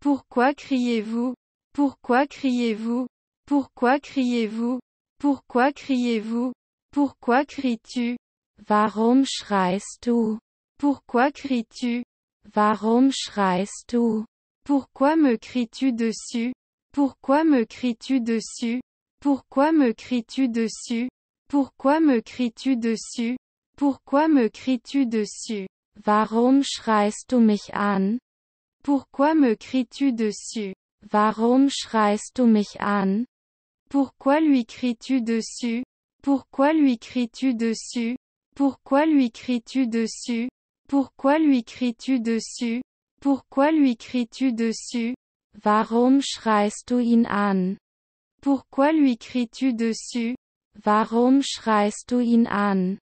Pourquoi criez-vous Pourquoi criez-vous Pourquoi criez-vous Pourquoi criez-vous Pourquoi cries-tu Warum schreist du Pourquoi cries-tu Warum schreist du Pourquoi me cries-tu dessus Pourquoi me cries-tu dessus Pourquoi me cries-tu dessus Pourquoi me cries-tu dessus Pourquoi me cries-tu dessus Warum schreist du mich an pourquoi me cries-tu dessus? Warum schreist du mich an? Pourquoi lui cries-tu dessus? Pourquoi lui cries-tu dessus? Pourquoi lui cries-tu dessus? Pourquoi lui cries-tu dessus? Pourquoi lui cries-tu dessus? Warum schreist du ihn an? Pourquoi lui cries-tu dessus? Warum schreist du ihn an?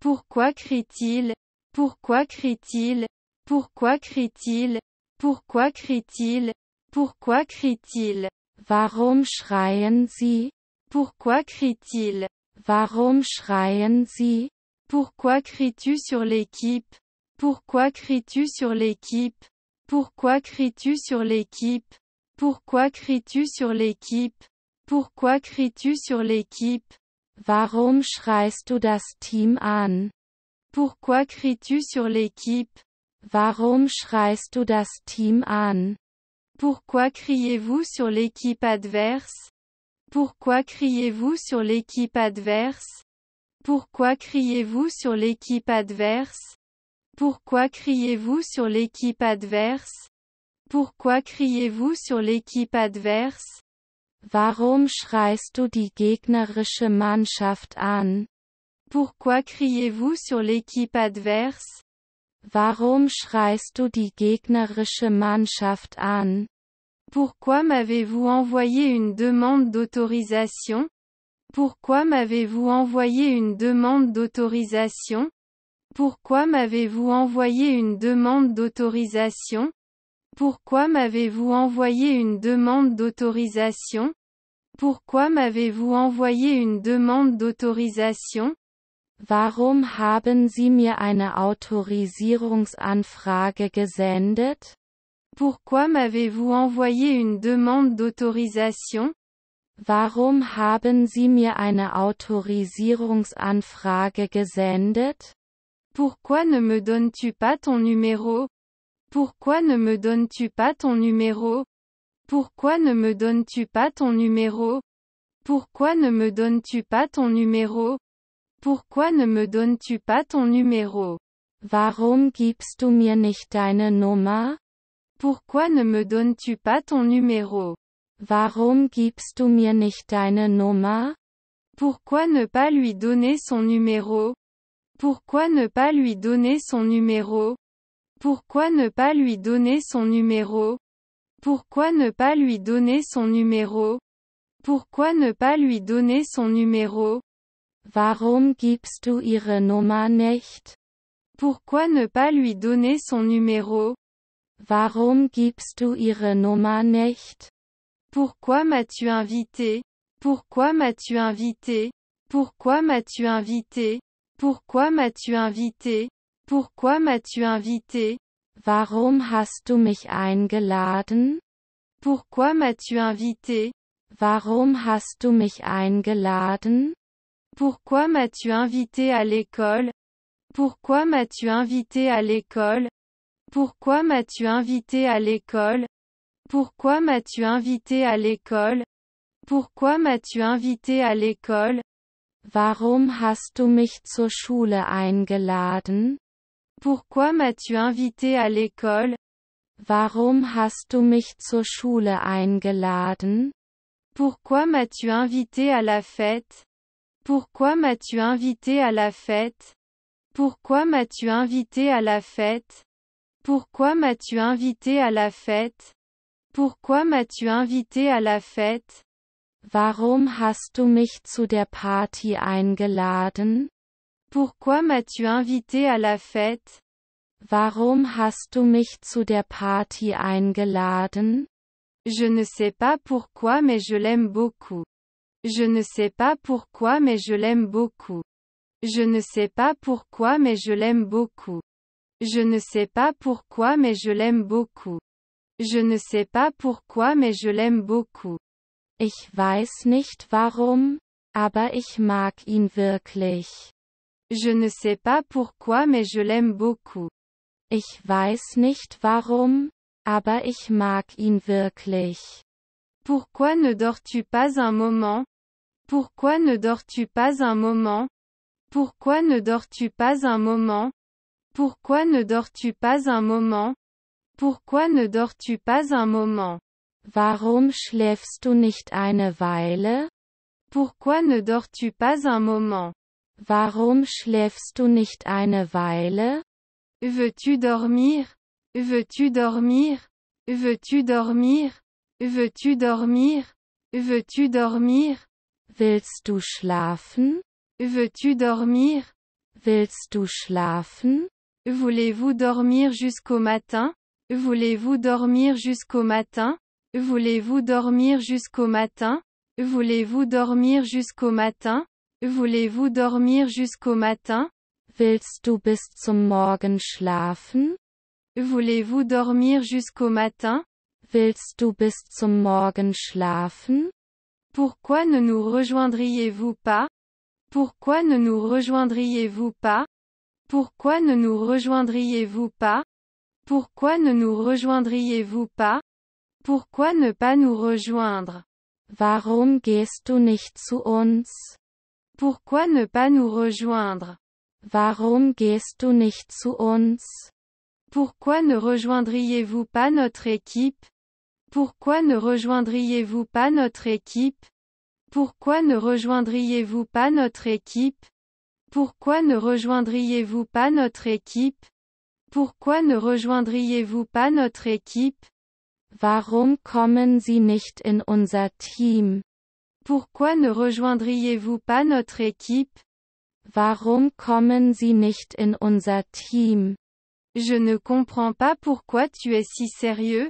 Pourquoi crie-t-il? Pourquoi crie-t-il? Pourquoi crie-t-il? Pourquoi crie-t-il Pourquoi crie-t-il Warum schreien sie Pourquoi crie-t-il Warum schreien sie Pourquoi cries-tu sur l'équipe Pourquoi cries-tu sur l'équipe Pourquoi cries-tu sur l'équipe Pourquoi cries-tu sur l'équipe Pourquoi cries-tu sur l'équipe Warum schreist du das Team an Pourquoi cries-tu sur l'équipe Warum schreist du das Team an? Pourquoi criez-vous sur l'équipe adverse? Pourquoi criez-vous sur l'équipe adverse? Pourquoi criez-vous sur l'équipe adverse? Pourquoi criez-vous sur l'équipe adverse? Pourquoi criez-vous sur l'équipe adverse? Warum schreist du die gegnerische Mannschaft an? Pourquoi criez-vous sur l'équipe adverse? Warum schreist du die gegnerische Mannschaft an? Pourquoi m'avez-vous envoyé une demande d'autorisation? Pourquoi m'avez-vous envoyé une demande d'autorisation? Pourquoi m'avez-vous envoyé une demande d'autorisation? Pourquoi m'avez-vous envoyé une demande d'autorisation? Pourquoi m'avez-vous envoyé une demande d'autorisation? Warum haben Sie mir eine Autorisierungsanfrage gesendet? Pourquoi m'avez-vous envoyé une demande d'autorisation? Warum haben Sie mir eine Autorisierungsanfrage gesendet? Pourquoi ne me donnes-tu pas ton numéro? Pourquoi ne me donnes-tu pas ton numéro? Pourquoi ne me donnes-tu pas ton numéro? Pourquoi ne me donnes-tu pas ton numéro? Pourquoi ne me donnes-tu pas ton numéro? gibst du Pourquoi ne me donnes-tu pas ton numéro? Warum gibst du mir nicht deine Nummer? Pourquoi ne pas lui donner son numéro? Pourquoi ne pas lui donner son numéro? Pourquoi ne pas lui donner son numéro? Pourquoi ne pas lui donner son numéro? Pourquoi ne pas lui donner son numéro? Warum gibst du ihre Nummer nicht? Pourquoi ne pas lui donner son numéro? Warum gibst du ihre Nummer nicht? Pourquoi m'as-tu invité? Pourquoi m'as-tu invité? Pourquoi m'as-tu invité? Pourquoi m'as-tu invité? Pourquoi m'as-tu invité? Warum hast du mich eingeladen? Pourquoi m'as-tu invité? Warum hast du mich eingeladen? Pourquoi m'as-tu invité à l'école Pourquoi m'as-tu invité à l'école Pourquoi m'as-tu invité à l'école Pourquoi m'as-tu invité à l'école Pourquoi m'as-tu invité à l'école Warum hast du mich zur Schule eingeladen? Pourquoi m'as-tu invité à l'école Warum hast du mich zur Schule eingeladen? Pourquoi m'as-tu invité à la fête pourquoi m'as-tu invité à la fête Pourquoi m'as-tu invité à la fête Pourquoi m'as-tu invité à la fête Pourquoi m'as-tu invité à la fête Warum hast du mich zu der Party eingeladen? Pourquoi m'as-tu invité à la fête? Warum hast du mich zu der Party eingeladen? Je ne sais pas pourquoi mais je l'aime beaucoup. Je ne sais pas pourquoi mais je l'aime beaucoup. Je ne sais pas pourquoi mais je l'aime beaucoup. Je ne sais pas pourquoi mais je l'aime beaucoup. Je ne sais pas pourquoi mais je l'aime beaucoup. Ich weiß nicht warum, aber ich mag ihn wirklich. Je ne sais pas pourquoi mais je l'aime beaucoup. Ich weiß nicht warum, aber ich mag ihn wirklich. Pourquoi ne dors-tu pas un moment pourquoi ne dors-tu pas un moment Pourquoi ne dors-tu pas un moment Pourquoi ne dors-tu pas un moment Pourquoi ne dors-tu pas un moment Warum schläfst du nicht eine Weile Pourquoi ne dors-tu pas un moment Warum schläfst du nicht eine Weile Veux-tu dormir Veux-tu dormir Veux-tu dormir Veux-tu dormir Veux-tu dormir Willst du schlafen? Veux-tu dormir? Willst du schlafen? Voulez-vous dormir jusqu'au matin? Voulez-vous dormir jusqu'au matin? Voulez-vous dormir jusqu'au matin? Voulez-vous dormir jusqu'au matin? Voulez-vous dormir jusqu'au matin? Willst du bis zum Morgen schlafen? Voulez-vous dormir jusqu'au matin? Willst du bis zum Morgen schlafen? Pourquoi ne nous rejoindriez-vous pas Pourquoi ne nous rejoindriez-vous pas Pourquoi ne nous rejoindriez-vous pas Pourquoi ne nous rejoindriez-vous pas Pourquoi ne pas nous rejoindre Warum gehst du nicht zu uns? Pourquoi ne pas nous rejoindre Warum gehst du nicht zu uns? Pourquoi ne rejoindriez-vous pas notre équipe pourquoi ne rejoindriez-vous pas notre équipe Pourquoi ne rejoindriez-vous pas notre équipe Pourquoi ne rejoindriez-vous pas notre équipe Pourquoi ne rejoindriez-vous pas notre équipe Warum kommen Sie nicht in unser Team Pourquoi ne rejoindriez-vous pas notre équipe Warum kommen Sie nicht in unser Team Je ne comprends pas pourquoi tu es si sérieux,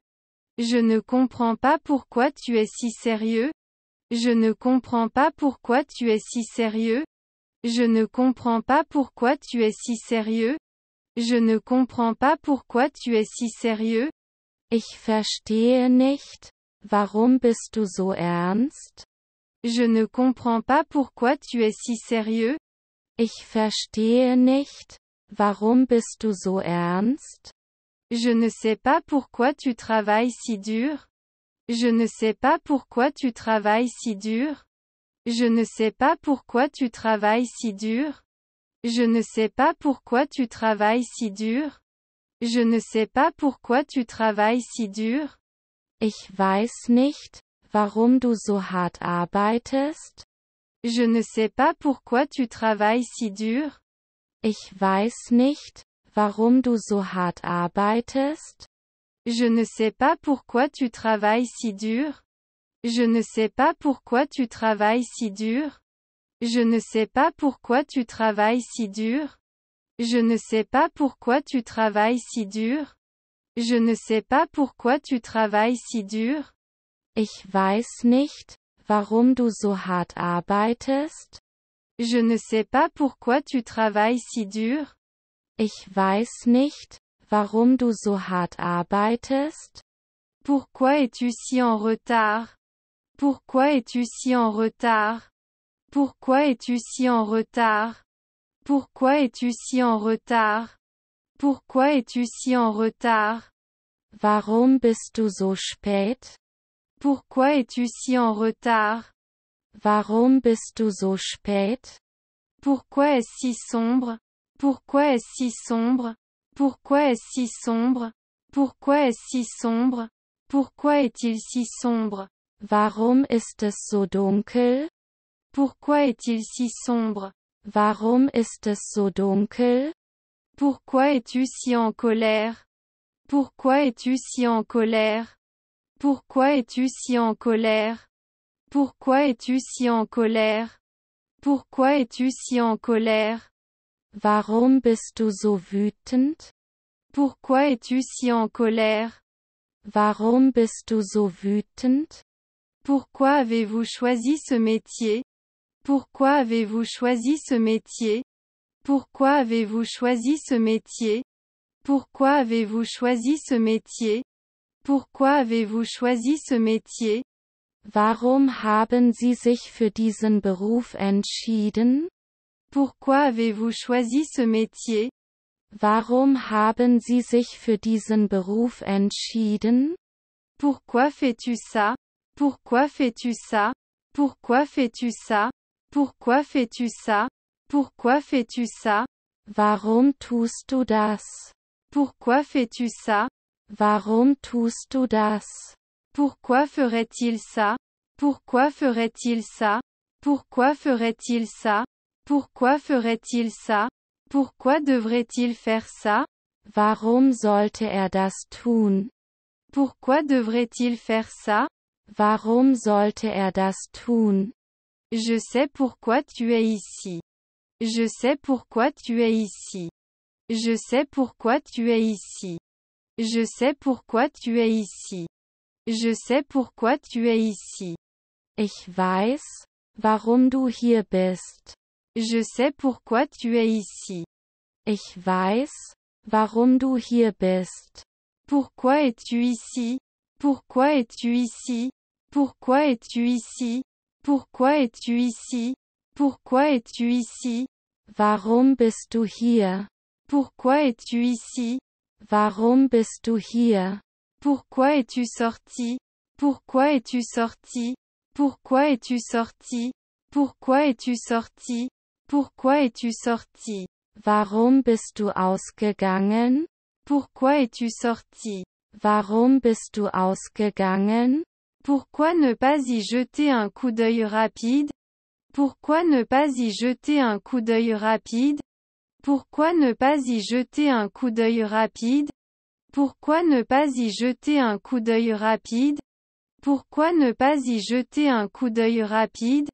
je ne comprends pas pourquoi tu es si sérieux. Je ne comprends pas pourquoi tu es si sérieux. Je ne comprends pas pourquoi tu es si sérieux. Je ne comprends pas pourquoi tu es si sérieux. Ich verstehe nicht, warum bist du so ernst? Je ne comprends pas pourquoi tu es si sérieux. Ich verstehe nicht, warum bist du so ernst? Je ne sais pas pourquoi tu travailles si dur. Je ne sais pas pourquoi tu travailles si dur. Je ne sais pas pourquoi tu travailles si dur. Je ne sais pas pourquoi tu travailles si dur. Je ne sais pas pourquoi tu travailles si dur. Ich weiß nicht, warum du so hart arbeitest. Je ne sais pas pourquoi tu travailles si dur. Ich weiß nicht, Warum du so hart arbeitest? Je ne sais pas pourquoi tu travailles si dur. Je ne sais pas pourquoi tu travailles si dur. Je ne sais pas pourquoi tu travailles si dur. Je ne sais pas pourquoi tu travailles si dur. Je ne sais pas pourquoi tu travailles si dur. Ich weiß nicht, warum du so hart arbeitest. Je ne sais pas pourquoi tu travailles si dur. Ich weiß nicht, warum du so hart arbeitest. Pourquoi es-tu si en retard? Pourquoi es-tu si en retard? Pourquoi es-tu si en retard? Pourquoi es-tu si en retard? Pourquoi es-tu si en retard? Warum bist du so spät? Pourquoi es-tu si en retard? Warum bist du so spät? Pourquoi est si sombre? Pourquoi est-ce si sombre Pourquoi est-ce si sombre Pourquoi est-ce si sombre Pourquoi est-il si sombre Warum ist es so dunkel? Pourquoi est-il si sombre Warum ist es so dunkel? Pourquoi es-tu si en colère Pourquoi es-tu si en colère Pourquoi es-tu si en colère Pourquoi es-tu si en colère Pourquoi es-tu si en colère Warum bist du so wütend? Pourquoi es-tu si en colère? Warum bist du so wütend? Pourquoi avez-vous choisi ce métier? Pourquoi avez-vous choisi ce métier? Pourquoi avez-vous choisi ce métier? Pourquoi avez-vous choisi ce métier? Pourquoi avez-vous choisi ce métier? Warum haben Sie sich für diesen Beruf entschieden? Pourquoi avez-vous choisi ce métier? Warum haben Sie sich für diesen Beruf entschieden? Pourquoi fais-tu ça? Pourquoi fais-tu ça? Pourquoi fais-tu ça? Pourquoi fais-tu ça? Pourquoi fais-tu ça? Warum tust Pourquoi fais-tu ça? Warum tust du das? Pourquoi ferait-il ça? Pourquoi ferait-il ça? Pourquoi ferait-il ça? Pourquoi ferait-il ça? Pourquoi devrait-il faire ça? Warum sollte er das tun? Pourquoi devrait-il faire ça? Warum sollte er das tun? Je sais pourquoi tu es ici. Je sais pourquoi tu es ici. Je sais pourquoi tu es ici. Je sais pourquoi tu es ici. Je sais pourquoi tu es ici. Ich weiß, warum du hier bist. Je sais pourquoi tu es ici. Ich weiß, warum du hier bist. Pourquoi es-tu ici? Pourquoi es-tu ici? Pourquoi es-tu ici? Pourquoi es-tu ici? Pourquoi es-tu ici? Warum bist du hier? Pourquoi es-tu ici? Warum bist du hier? Pourquoi es-tu sorti? Pourquoi es-tu sorti? Pourquoi es-tu sorti? Pourquoi es-tu sorti? Pourquoi es-tu sorti? Warum bist du ausgegangen? Pourquoi es-tu sorti? Warum bist du ausgegangen? Pourquoi ne pas y jeter un coup d'œil rapide? Pourquoi ne pas y jeter un coup d'œil rapide? Pourquoi ne pas y jeter un coup d'œil rapide? Pourquoi ne pas y jeter un coup d'œil rapide? Pourquoi ne pas y jeter un coup d'œil rapide?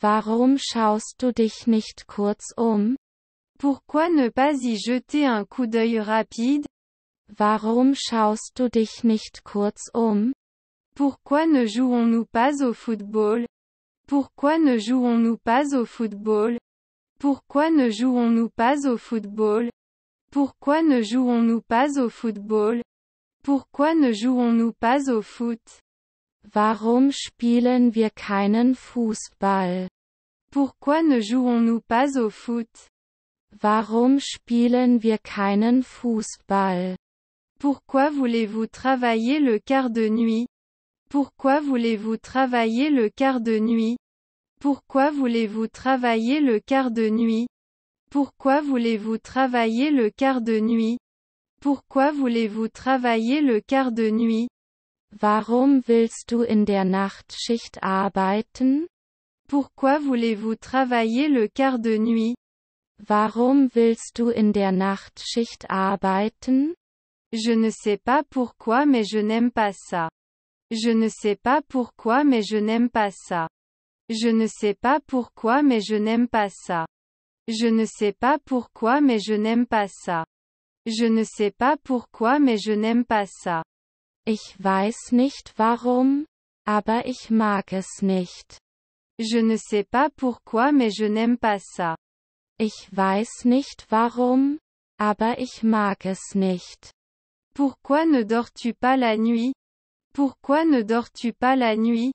Warum schaust du dich nicht kurz um? Pourquoi ne pas y jeter un coup d'œil rapide? Warum schaust du dich nicht kurz um? Pourquoi ne jouons-nous pas au football? Pourquoi ne jouons-nous pas au football? Pourquoi ne jouons-nous pas au football? Pourquoi ne jouons-nous pas au football? Pourquoi ne jouons-nous pas au foot? Warum spielen wir keinen Fußball? Pourquoi ne jouons-nous pas au foot? Warum spielen wir keinen Fußball? Pourquoi voulez-vous travailler le quart de nuit? Pourquoi voulez-vous travailler le quart de nuit? Pourquoi voulez-vous travailler le quart de nuit? Pourquoi voulez-vous travailler le quart de nuit? Pourquoi voulez-vous travailler le quart de nuit? Warum willst du in der Nachtschicht arbeiten? Pourquoi voulez-vous travailler le quart de nuit? Warum willst du in der Nachtschicht arbeiten? Je ne sais pas pourquoi mais je n'aime pas ça. Je ne sais pas pourquoi mais je n'aime pas ça. Je ne sais pas pourquoi mais je n'aime pas ça. Je ne sais pas pourquoi mais je n'aime pas ça. Je ne sais pas pourquoi mais je n'aime pas ça. Ich weiß nicht warum, aber ich mag es nicht. Je ne sais pas pourquoi mais je n'aime pas ça. Ich weiß nicht warum, aber ich mag es nicht. Pourquoi ne dors-tu pas la nuit? Pourquoi ne dors-tu pas la nuit?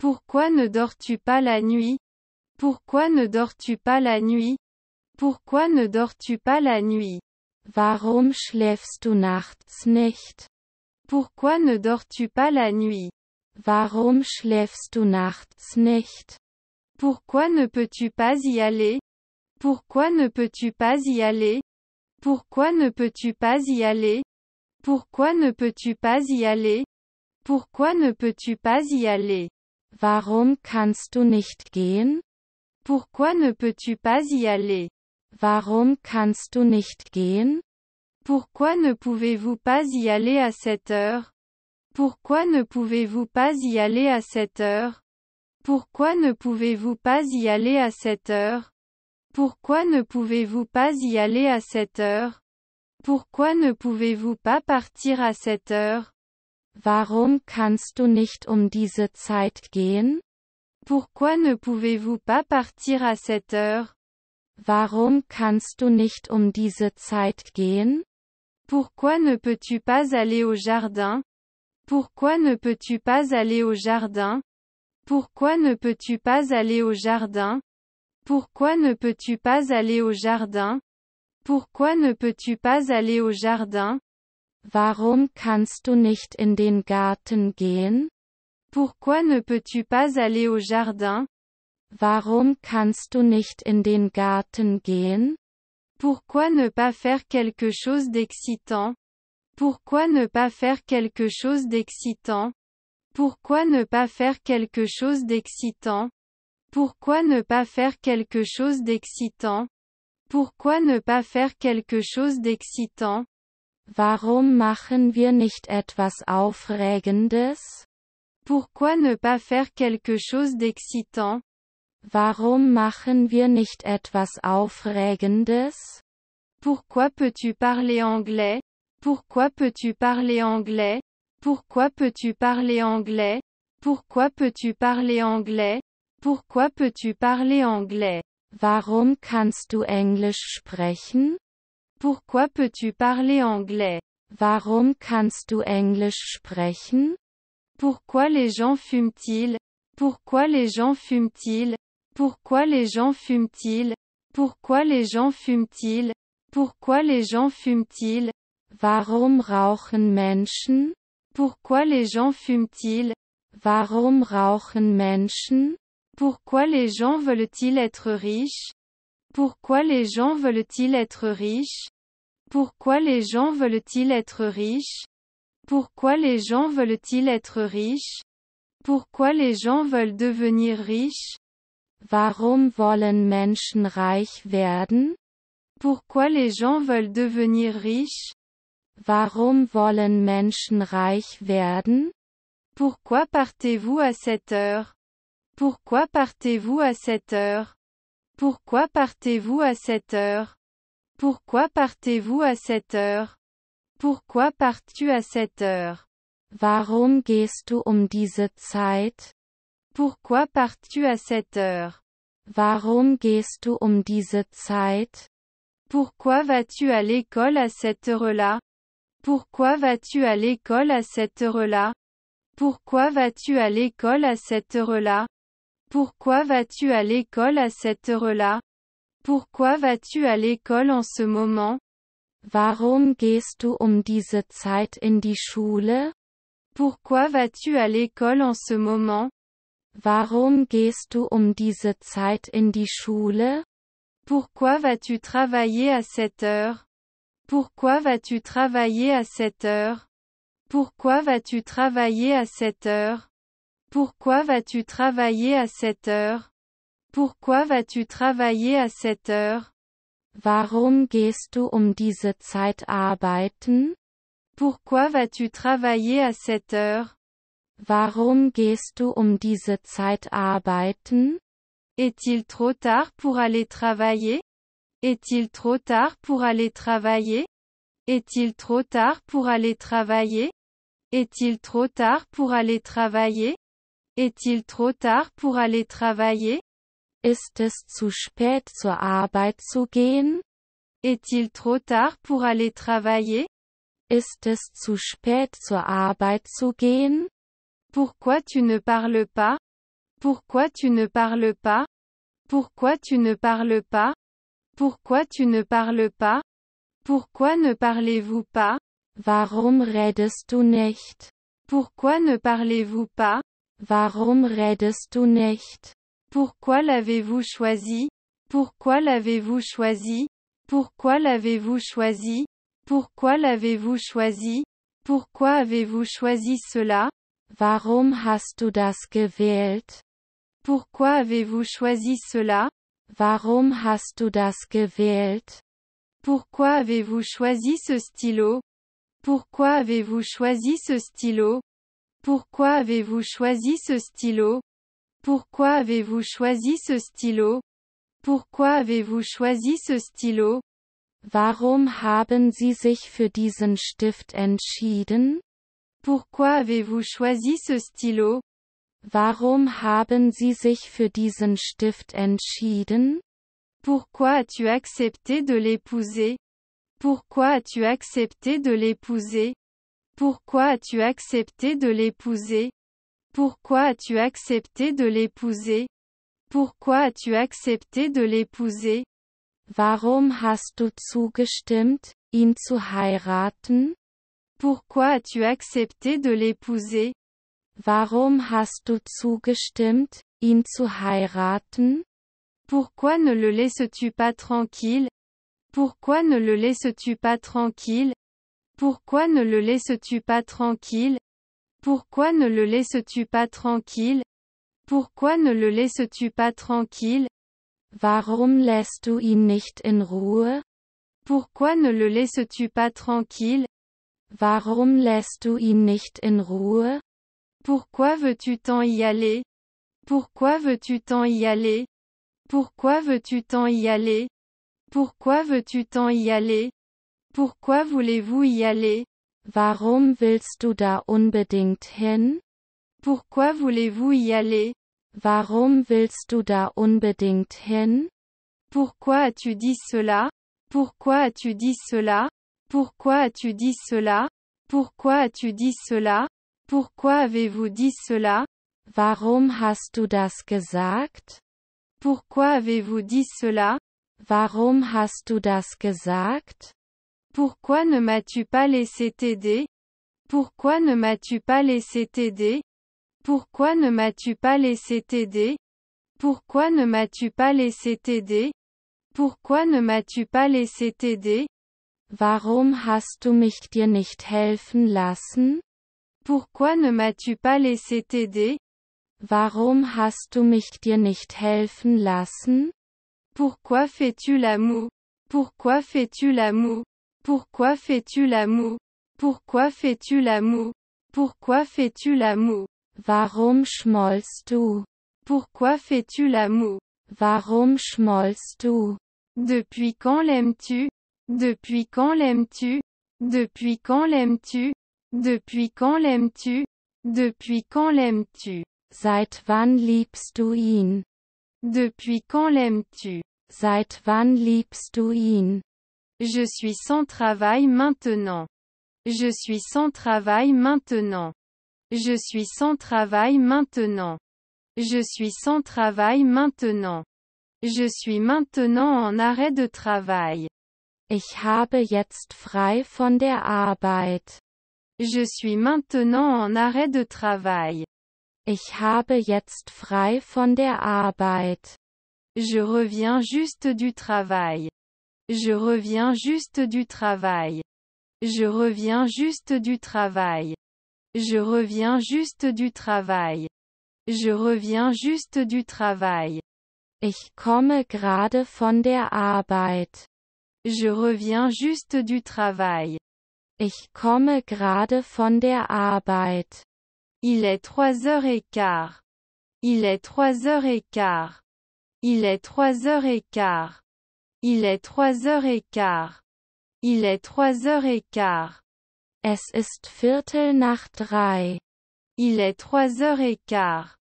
Pourquoi ne dors-tu pas la nuit? Pourquoi ne dors-tu pas la nuit? Pourquoi ne dors-tu pas la nuit? Warum schläfst du nachts nicht? Pourquoi ne dors-tu pas la nuit? Warum schläfst du nachts nicht? Pourquoi ne peux-tu pas y aller? Pourquoi ne peux-tu pas y aller? Pourquoi ne peux-tu pas y aller? Pourquoi ne peux-tu pas y aller? Pourquoi ne peux-tu pas y aller? Warum kannst du nicht gehen? Pourquoi ne peux-tu pas y aller? Warum kannst du nicht gehen? Pourquoi ne pouvez-vous pas y aller à cette heure Pourquoi ne pouvez-vous pas y aller à cette heure Pourquoi ne pouvez-vous pas y aller à cette heure Pourquoi ne pouvez-vous pas y aller à cette heure Pourquoi ne pouvez-vous pas partir à cette heure Warum kannst du nicht um diese Zeit gehen? Pourquoi ne pouvez-vous pas partir à cette heure? Warum kannst du nicht um diese Zeit gehen? Pourquoi ne peux-tu pas aller au jardin Pourquoi ne peux-tu pas aller au jardin Pourquoi ne peux-tu pas aller au jardin Pourquoi ne peux-tu pas aller au jardin Pourquoi ne peux-tu pas aller au jardin Warum kannst du nicht in den Garten gehen? Pourquoi ne peux-tu pas aller au jardin Warum kannst du nicht in den Garten gehen? Pourquoi ne pas faire quelque chose d'excitant Pourquoi ne pas faire quelque chose d'excitant Pourquoi ne pas faire quelque chose d'excitant Pourquoi ne pas faire quelque chose d'excitant Pourquoi ne pas faire quelque chose d'excitant Warum machen wir nicht etwas Aufregendes Pourquoi ne pas faire quelque chose d'excitant Warum machen wir nicht etwas Aufregendes? Pourquoi peux-tu parler anglais? Pourquoi peux-tu parler anglais? Pourquoi peux-tu parler anglais? Pourquoi peux-tu parler anglais? Pourquoi peux-tu parler anglais? Warum kannst du Englisch sprechen? Pourquoi peux-tu parler anglais? Warum kannst du Englisch sprechen? Pourquoi les gens fument-ils? Pourquoi les gens fument-ils? Pourquoi les gens fument-ils Pourquoi les gens fument-ils Pourquoi les gens fument-ils Warum rauchen Menschen Pourquoi les gens fument-ils Warum rauchen Menschen Pourquoi les gens veulent-ils être riches Pourquoi les gens veulent-ils être riches Pourquoi les gens veulent-ils être riches Pourquoi les gens veulent-ils être riches Pourquoi les gens veulent devenir riches Warum wollen Menschen reich werden? Pourquoi les gens veulent devenir riches? Warum wollen Menschen reich werden? Pourquoi partez-vous à cette heure? Pourquoi partez-vous à cette heure? Pourquoi partez-vous à cette heure? Pourquoi partez-vous à cette heure? Pourquoi pars-tu à cette heure? Warum gehst du um diese Zeit? Pourquoi pars-tu à cette heure? Warum gehst du um diese Zeit? Pourquoi vas-tu à l'école à cette heure-là? Pourquoi vas-tu à l'école à cette heure-là? Pourquoi vas-tu à l'école à cette heure-là? Pourquoi vas-tu à l'école à cette heure-là? Pourquoi vas-tu à l'école en ce moment? Warum gehst du um diese Zeit in die Schule? Pourquoi vas-tu à l'école en ce moment? Warum gehst du um diese Zeit in die Schule? Pourquoi vas-tu travailler à cette heure? Pourquoi vas-tu travailler à cette heure? Pourquoi vas-tu travailler à cette heure? Pourquoi vas-tu travailler à cette heure? Pourquoi vas-tu travailler à cette heure? Warum gehst du um diese Zeit arbeiten? Pourquoi vas-tu travailler à cette heure? Warum gehst du um diese Zeit arbeiten? Est-il trop tard pour aller travailler? Est-il trop tard pour aller travailler? Est-il trop tard pour aller travailler? Est-il trop tard pour aller travailler? Est-il trop tard pour aller travailler? Ist es zu spät zur Arbeit zu gehen? Est-il trop tard pour aller travailler? Ist es zu spät zur Arbeit zu gehen? Pourquoi tu ne parles pas Pourquoi tu ne parles pas Pourquoi tu ne parles pas Pourquoi tu ne parles pas Pourquoi ne parlez-vous pas Warum redest du nicht? Pourquoi ne parlez-vous pas Warum redest du nicht? Pourquoi l'avez-vous choisi Pourquoi l'avez-vous choisi Pourquoi l'avez-vous choisi Pourquoi l'avez-vous choisi Pourquoi avez-vous choisi cela Warum hast du das gewählt? Pourquoi avez-vous choisi cela? Warum hast du das gewählt? Pourquoi avez-vous choisi ce stylo? Pourquoi avez-vous choisi ce stylo? Pourquoi avez-vous choisi ce stylo? Pourquoi avez-vous choisi ce stylo? Pourquoi avez-vous choisi ce stylo? Warum haben Sie sich für diesen Stift entschieden? Pourquoi avez-vous choisi ce stylo? Warum haben Sie sich für diesen Stift entschieden? Pourquoi as-tu accepté de l'épouser? Pourquoi as-tu accepté de l'épouser? Pourquoi as-tu accepté de l'épouser? Pourquoi as-tu accepté de l'épouser? Pourquoi as-tu accepté de l'épouser? Warum hast du zugestimmt, ihn zu heiraten? Pourquoi as-tu accepté de l'épouser? Warum hast du zugestimmt, ihn zu heiraten? Pourquoi ne le laisses-tu pas tranquille? Pourquoi ne le laisses-tu pas tranquille? Pourquoi ne le laisses-tu pas tranquille? Pourquoi ne le laisses-tu pas tranquille? Pourquoi ne le laisses-tu pas tranquille? Warum lässt du ihn nicht in Ruhe? Pourquoi ne le laisses-tu pas tranquille? Warum lässt du ihn nicht in Ruhe? Pourquoi veux-tu tant y aller? Pourquoi veux-tu tant y aller? Pourquoi veux-tu tant y aller? Pourquoi veux-tu tant y aller? Pourquoi voulez-vous y aller? Warum willst du da unbedingt hin? Pourquoi voulez-vous y aller? Warum willst du da unbedingt hin? Pourquoi as-tu dit cela? Pourquoi as-tu dit cela? Pourquoi as-tu dit cela Pourquoi as-tu dit cela Pourquoi avez-vous dit cela Warum hast du das gesagt? Pourquoi avez-vous dit cela Warum hast du das gesagt? Pourquoi ne m'as-tu pas laissé t'aider Pourquoi ne m'as-tu pas laissé t'aider Pourquoi ne m'as-tu pas laissé t'aider Pourquoi ne m'as-tu pas laissé t'aider Pourquoi ne m'as-tu pas laissé t'aider Warum hast du mich dir nicht helfen lassen? Pourquoi ne m'as-tu pas laissé t'aider? Warum hast du mich dir nicht helfen lassen? Pourquoi fais-tu l'amour? Pourquoi fais-tu l'amour? Pourquoi fais-tu l'amour? Pourquoi fais-tu l'amour? Pourquoi fais-tu l'amour? Warum schmolst du? Pourquoi fais-tu l'amour? Warum schmolst du? Depuis quand l'aimes-tu? Depuis quand l'aimes-tu Depuis quand l'aimes-tu Depuis quand l'aimes-tu Depuis quand l'aimes-tu Seit wann liebst du ihn Depuis quand l'aimes-tu Seit wann liebst du ihn Je suis sans travail maintenant. Je suis sans travail maintenant. Je suis sans travail maintenant. Je suis sans travail maintenant. Je suis maintenant en arrêt de travail. Ich habe jetzt frei von der Arbeit. Je suis maintenant en arrêt de travail. Ich habe jetzt frei von der Arbeit. Je reviens juste du travail. Je reviens juste du travail. Je reviens juste du travail. Je reviens juste du travail. Je reviens juste du travail. Ich komme gerade von der Arbeit. Je reviens juste du travail. Ich komme gerade von der Arbeit. Il est trois heures et quart. Il est trois heures et quart. Il est trois heures et quart. Il est trois heures et quart. Il est trois heures et quart. Es ist Viertel nach drei. Il est trois heures et quart.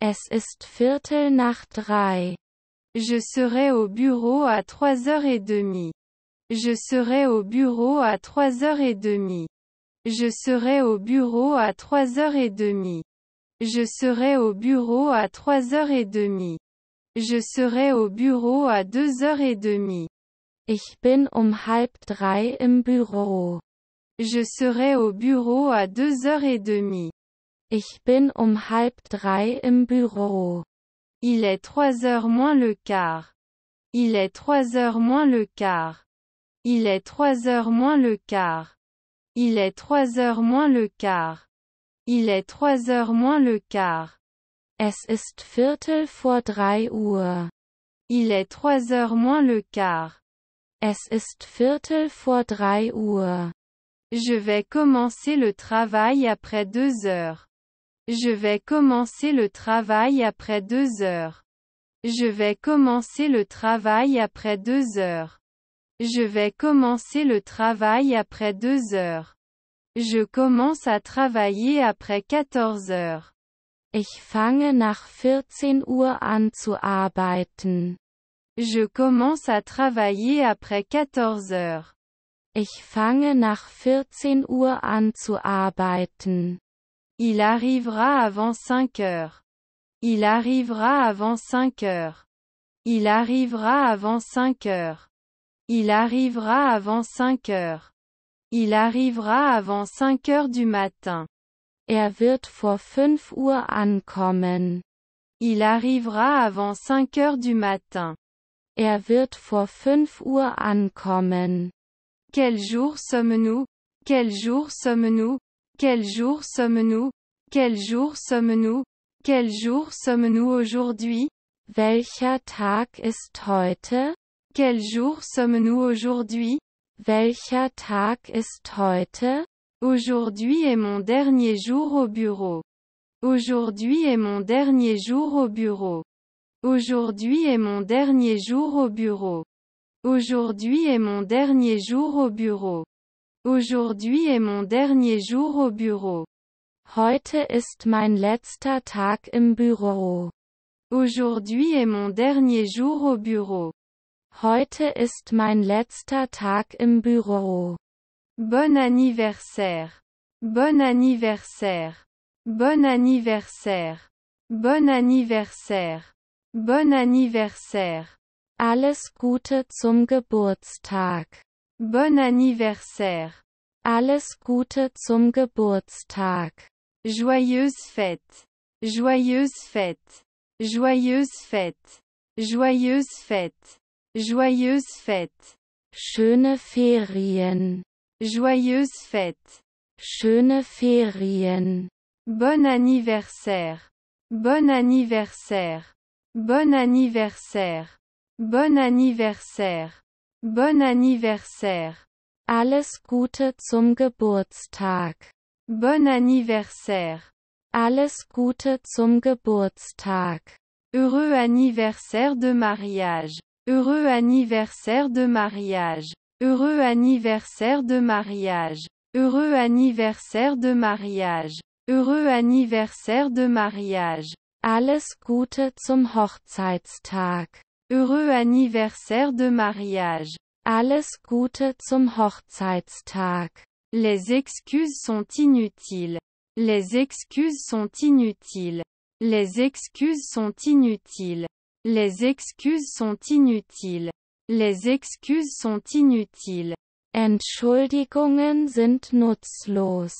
Es ist Viertel nach drei. Je serai au bureau à trois heures et demie. Je serai au bureau à 3h30. Je serai au bureau à 3h30. Je serai au bureau à 3h30. Je serai au bureau à 2h30. Ich bin um halb drei im Büro. Je serai au bureau à 2h30. Ich bin um halb drei im Büro. Il est 3h moins le quart. Il est 3h moins le quart. Il est trois heures moins le quart. Il est trois heures moins le quart. Il est trois heures moins le quart. Es ist Viertel vor drei Uhr. Il est trois heures moins le quart. Es ist Viertel vor drei Uhr. Je vais commencer le travail après deux heures. Je vais commencer le travail après deux heures. Je vais commencer le travail après deux heures. Je vais commencer le travail après 2 heures. Je commence à travailler après 14 heures. Ich fange nach 14 Uhr an zu arbeiten. Je commence à travailler après 14 heures. Ich fange nach 14 Uhr an zu arbeiten. Il arrivera avant 5 heures. Il arrivera avant 5 heures. Il arrivera avant 5 heures. Il arrivera avant 5 heures. Il arrivera avant 5 heures du matin. Er wird vor 5 Uhr ankommen. Il arrivera avant 5 heures du matin. Er wird vor 5 Uhr ankommen. Quel jour sommes-nous? Quel jour sommes-nous? Quel jour sommes-nous? Quel jour sommes-nous? Quel jour sommes-nous aujourd'hui? Welcher Tag ist heute? Quel jour sommes-nous aujourd'hui? Welcher Tag ist heute? Aujourd'hui est mon dernier jour au bureau. Aujourd'hui est mon dernier jour au bureau. Aujourd'hui est mon dernier jour au bureau. Aujourd'hui est mon dernier jour au bureau. Aujourd'hui est mon dernier jour au bureau. Heute ist mein letzter Tag im Büro. Aujourd'hui est mon dernier jour au bureau. Heute ist mein letzter Tag im Büro. Bon anniversaire. Bon anniversaire. Bon anniversaire. Bon anniversaire. Bon anniversaire. Alles Gute zum Geburtstag. Bon anniversaire. Alles Gute zum Geburtstag. Joyeuse fête. Joyeuse fête. Joyeuse fête. Joyeuse fête. Joyeuses fête Schöne Ferien. joyeuse fête Schöne Ferien. Bon anniversaire. Bon anniversaire. Bon anniversaire. Bon anniversaire. Bon anniversaire. Alles Gute zum Geburtstag. Bon anniversaire. Alles Gute zum Geburtstag. Heureux anniversaire de mariage. Heureux anniversaire de mariage. Heureux anniversaire de mariage. Heureux anniversaire de mariage. Heureux anniversaire de mariage. Alles Gute zum Hochzeitstag. Heureux anniversaire de mariage. Alles Gute zum Hochzeitstag. Les excuses sont inutiles. Les excuses sont inutiles. Les excuses sont inutiles. Les excuses sont inutiles. Les excuses sont inutiles. Entschuldigungen sind nutzlos.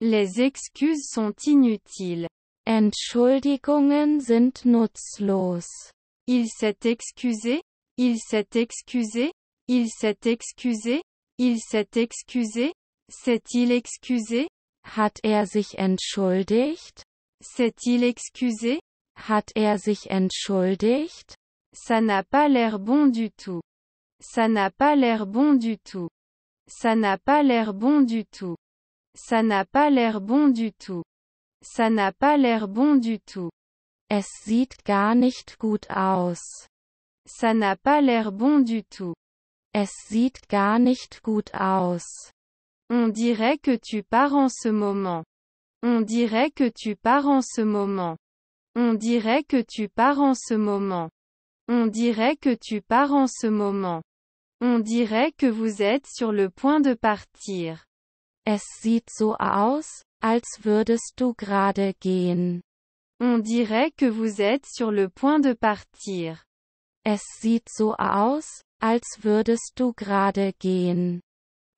Les excuses sont inutiles. Entschuldigungen sind nutzlos. Il s'est excusé, il s'est excusé, il s'est excusé, il s'est excusé, s'est-il excusé? Hat er sich entschuldigt? S'est-il excusé? Hat er sich entschuldigt? Ça n'a pas l'air bon du tout. Ça n'a pas l'air bon du tout. Ça n'a pas l'air bon du tout. Ça n'a pas l'air bon du tout. Ça n'a pas l'air bon du tout. Es sieht gar nicht gut aus. Ça n'a pas l'air bon du tout. Es sieht gar nicht gut aus. On dirait que tu pars en ce moment. On dirait que tu pars en ce moment. On dirait que tu pars en ce moment. On dirait que tu pars en ce moment. On dirait que vous êtes sur le point de partir. Es sieht so aus, als würdest du gerade gehen. On dirait que vous êtes sur le point de partir. Es sieht so aus, als würdest du gerade gehen.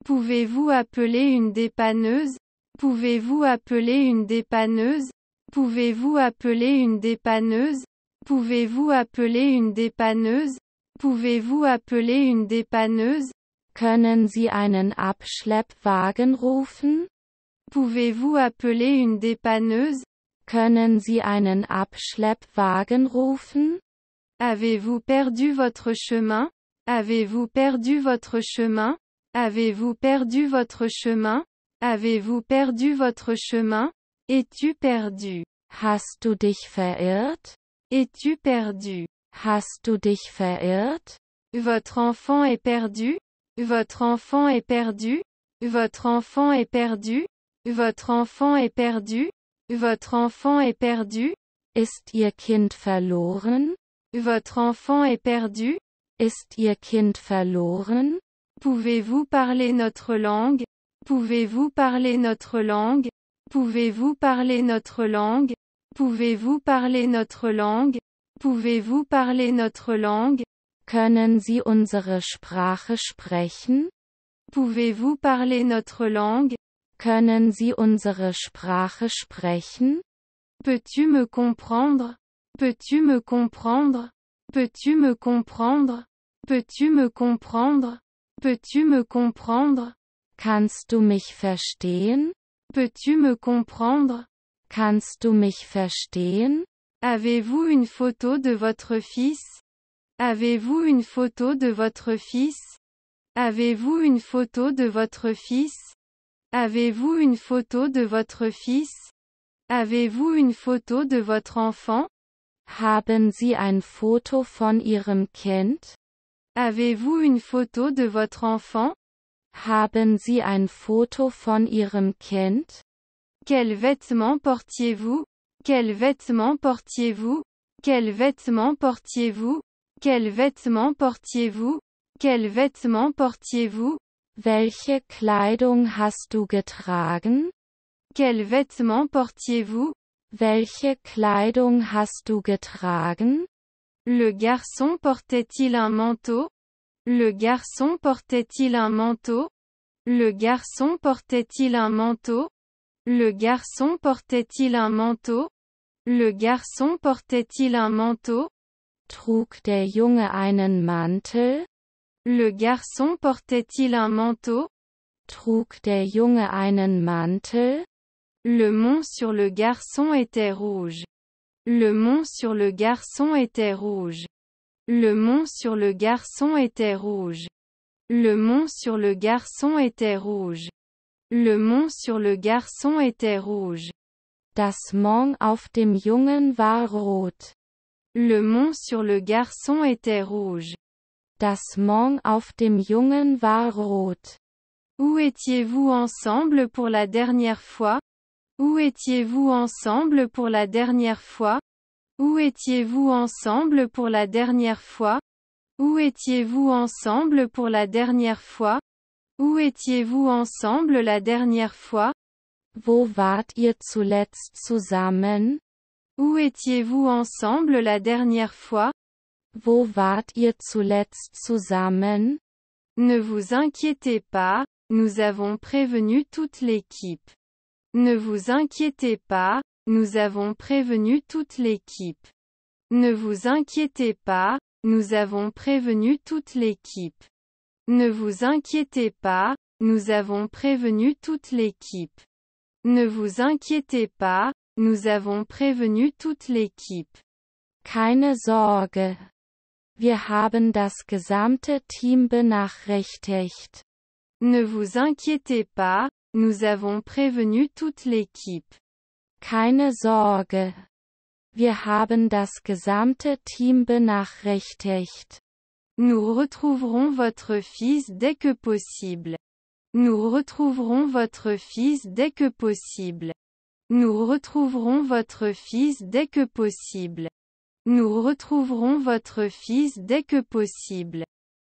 Pouvez-vous appeler une dépanneuse? Pouvez-vous appeler une dépanneuse? Pouvez-vous appeler une dépanneuse Pouvez-vous appeler une dépanneuse Pouvez-vous appeler une dépanneuse Können Sie einen Abschleppwagen rufen? Pouvez-vous appeler une dépanneuse Können Sie einen Abschleppwagen rufen? Avez-vous perdu votre chemin Avez-vous perdu votre chemin Avez-vous perdu votre chemin Avez-vous perdu votre chemin es-tu perdu? Hast du dich verirrt? Es-tu perdu? Hast du dich verirrt? Votre enfant est perdu? Votre enfant est perdu? Votre enfant est perdu? Votre enfant est perdu? Votre enfant est perdu? Ist ihr Kind verloren? Votre enfant est perdu? Ist ihr Kind verloren? Pouvez-vous parler notre langue? Pouvez-vous parler notre langue? Pouvez-vous parler notre langue Pouvez-vous parler notre langue Pouvez-vous parler notre langue Können Sie unsere Sprache sprechen? Pouvez-vous parler notre langue Können Sie unsere Sprache sprechen? Peux-tu me comprendre Peux-tu me comprendre Peux-tu me comprendre Peux-tu me comprendre Peux-tu me comprendre Kannst du mich verstehen? Peux-tu me comprendre? Kannst du mich verstehen? Avez-vous une photo de votre fils? Avez-vous une photo de votre fils? Avez-vous une photo de votre fils? Avez-vous une photo de votre fils? Avez-vous une photo de votre enfant? Haben Sie ein Foto von Ihrem Kind? Avez-vous une photo de votre enfant? Haben Sie ein Foto von Ihrem Kind? Quel vêtement portiez-vous? Quel vêtement portiez-vous? Quel vêtement portiez-vous? Quel vêtement portiez-vous? Quel vêtement portiez-vous? Welche Kleidung hast du getragen? Quel vêtement portiez-vous? Welche Kleidung hast du getragen? Le garçon portait-il un manteau? Le garçon portait-il un manteau Le garçon portait-il un manteau Le garçon portait-il un manteau Le garçon portait-il un manteau Trug der Junge einen Mantel Le garçon portait-il un manteau Trug der Junge einen Mantel Le mont sur le garçon était rouge. Le mont sur le garçon était rouge. Le mont sur le garçon était rouge. Le mont sur le garçon était rouge. Le mont sur le garçon était rouge. Das Mont auf dem Jungen war rot. Le mont sur le garçon était rouge. Das Mont auf dem Jungen war rot. Où étiez-vous ensemble pour la dernière fois? Où étiez-vous ensemble pour la dernière fois? Où étiez-vous ensemble pour la dernière fois Où étiez-vous ensemble pour la dernière fois Où étiez-vous ensemble la dernière fois Wo wart ihr zuletzt zusammen Où étiez-vous ensemble la dernière fois Wo wart ihr zuletzt zusammen Ne vous inquiétez pas, nous avons prévenu toute l'équipe. Ne vous inquiétez pas, nous avons prévenu toute l'équipe. Ne vous inquiétez pas, nous avons prévenu toute l'équipe. Ne vous inquiétez pas, nous avons prévenu toute l'équipe. Ne vous inquiétez pas, nous avons prévenu toute l'équipe. Keine Sorge. Wir haben das gesamte Team benachrichtigt. Ne vous inquiétez pas, nous avons prévenu toute l'équipe. Keine Sorge. Wir haben das gesamte Team benachrichtigt. Nous retrouverons votre fils dès que possible. Nous retrouverons votre fils dès que possible. Nous retrouverons votre fils dès que possible. Nous retrouverons votre fils dès que possible.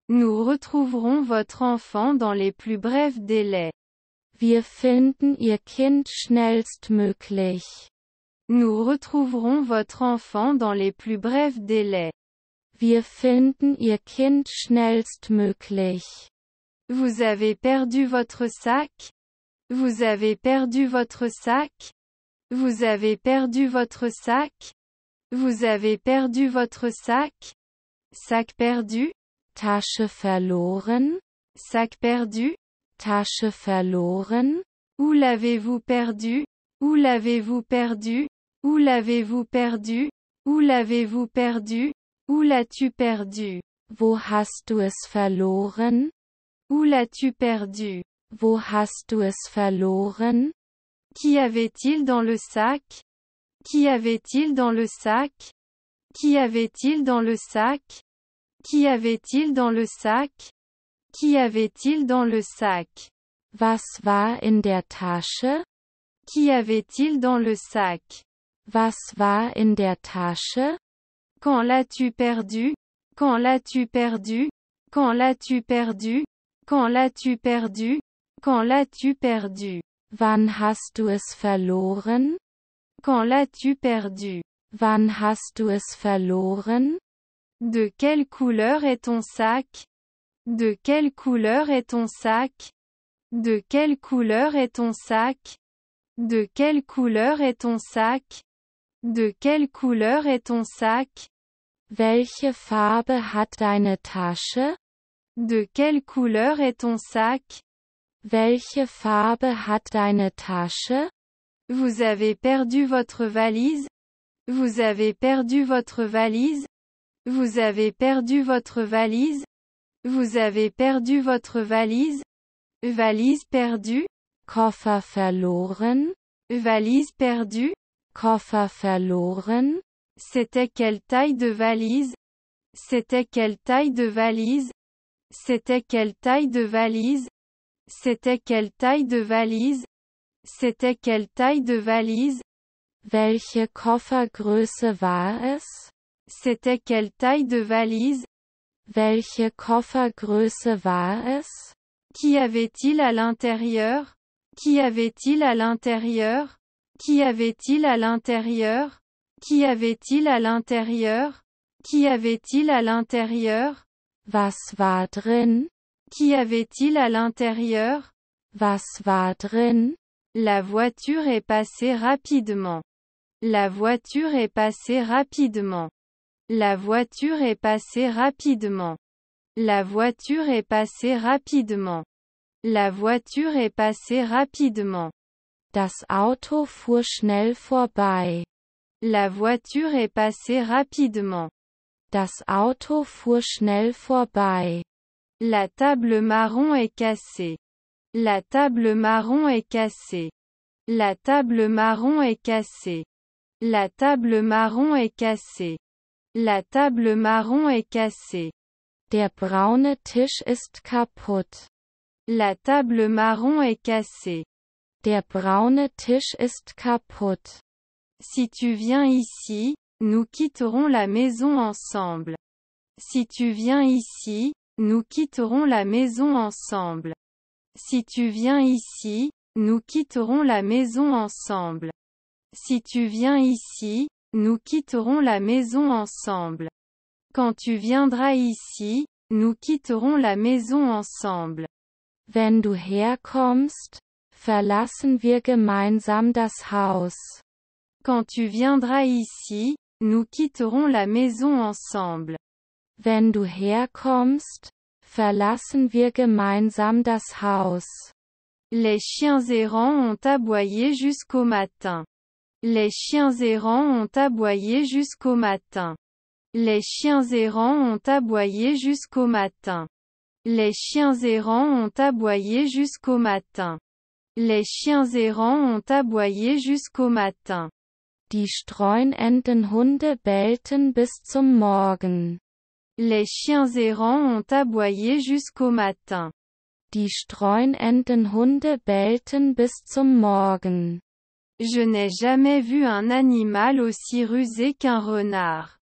Nous retrouverons votre enfant dans les plus brefs délais. Wir finden Ihr Kind schnellstmöglich. Nous retrouverons votre enfant dans les plus brefs délais. Wir finden Ihr Kind schnellstmöglich. Vous avez perdu votre sac? Vous avez perdu votre sac? Vous avez perdu votre sac? Vous avez perdu votre sac? Sac perdu? Tasche verloren? Sac perdu? Tasche verloren? Où l'avez-vous perdu? Où l'avez-vous perdu? Où l'avez-vous perdu? Où l'avez-vous perdu? Où l'as-tu perdu? Wo hast du es verloren? Où l'as-tu perdu? Wo hast du es verloren? Qui avait-il dans le sac? Qui avait-il dans le sac? Qui avait-il dans le sac? Qui avait-il dans le sac? Qu'y avait-il dans le sac? Was war in der Tasche? Qu'y avait-il dans le sac? Was war in der Tasche? Quand l'as-tu perdu? Quand l'as-tu perdu? Quand l'as-tu perdu? Quand l'as-tu perdu? Quand l'as-tu perdu? Wann hast du es verloren? Quand l'as-tu perdu? Wann hast du es verloren? De quelle couleur est ton sac? De quelle couleur est ton sac De quelle couleur est ton sac De quelle couleur est ton sac De quelle couleur est ton sac Welche Farbe hat deine Tasche De quelle couleur est ton sac Welche Farbe hat deine Tasche Vous avez perdu votre valise Vous avez perdu votre valise Vous avez perdu votre valise vous avez perdu votre valise? Valise perdue? Koffer verloren? Valise perdue? Koffer verloren? C'était quelle taille de valise? C'était quelle taille de valise? C'était quelle taille de valise? C'était quelle taille de valise? C'était quelle taille de valise? Welche Koffergröße war es? C'était quelle taille de valise? Welche Koffergröße war es? Qui avait-il à l'intérieur? Qui avait-il à l'intérieur? Qui avait-il à l'intérieur? Qui avait-il à l'intérieur? Qui avait-il à l'intérieur? Was war drin? Qu'y avait-il à l'intérieur? Was war drin? La voiture est passée rapidement. La voiture est passée rapidement. La voiture est passée rapidement. La voiture est passée rapidement. La voiture est passée rapidement. Das Auto fuhr schnell vorbei. La voiture est passée rapidement. Das Auto fuhr schnell vorbei. La table marron est cassée. La table marron est cassée. La table marron est cassée. La table marron est cassée. La table marron est cassée. Der braune Tisch ist kaputt. La table marron est cassée. Der braune Tisch ist kaputt. Si tu viens ici, nous quitterons la maison ensemble. Si tu viens ici, nous quitterons la maison ensemble. Si tu viens ici, nous quitterons la maison ensemble. Si tu viens ici, nous quitterons la maison ensemble. Quand tu viendras ici, nous quitterons la maison ensemble. Wenn du herkommst, verlassen wir gemeinsam das Haus. Quand tu viendras ici, nous quitterons la maison ensemble. Wenn du herkommst, verlassen wir gemeinsam das Haus. Les chiens errants ont aboyé jusqu'au matin. Les chiens errants ont aboyé jusqu'au matin. Les chiens errants ont aboyé jusqu'au matin. Les chiens errants ont aboyé jusqu'au matin. Les chiens errants ont aboyé jusqu'au matin. Die Hunde bellten bis zum Morgen. Les chiens errants ont aboyé jusqu'au matin. Die Hunde bellten bis zum Morgen. Je n'ai jamais vu un animal aussi rusé qu'un renard.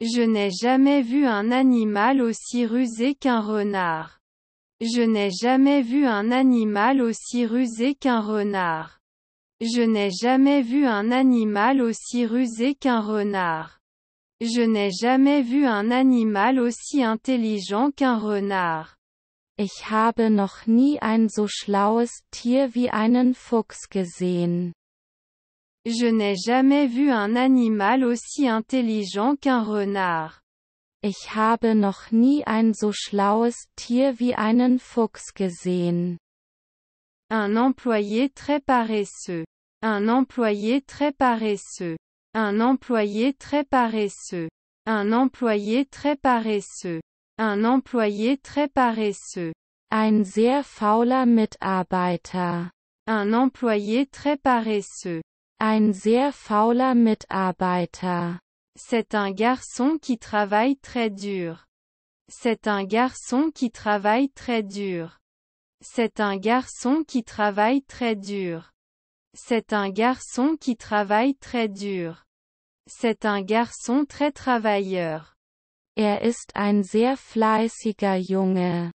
Je n'ai jamais vu un animal aussi rusé qu'un renard. Je n'ai jamais vu un animal aussi rusé qu'un renard. Je n'ai jamais vu un animal aussi rusé qu'un renard. Je n'ai jamais vu un animal aussi intelligent qu'un renard. Ich habe noch nie ein so schlaues Tier wie einen Fuchs gesehen. Je n'ai jamais vu un animal aussi intelligent qu'un renard. Ich habe noch nie ein so schlaues Tier wie einen Fuchs gesehen. Un employé très paresseux. Un employé très paresseux. Un employé très paresseux. Un employé très paresseux. Un employé très paresseux. Ein sehr fauler Mitarbeiter. Un employé très paresseux. Ein sehr fauler Mitarbeiter. C'est un garçon qui travaille très dur. C'est un garçon qui travaille très dur. C'est un garçon qui travaille très dur. C'est un garçon qui travaille très dur. C'est un garçon très travailleur. Er ist ein sehr fleißiger Junge.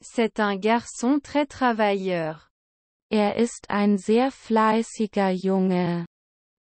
C'est un garçon très travailleur. Er ist ein sehr fleißiger Junge.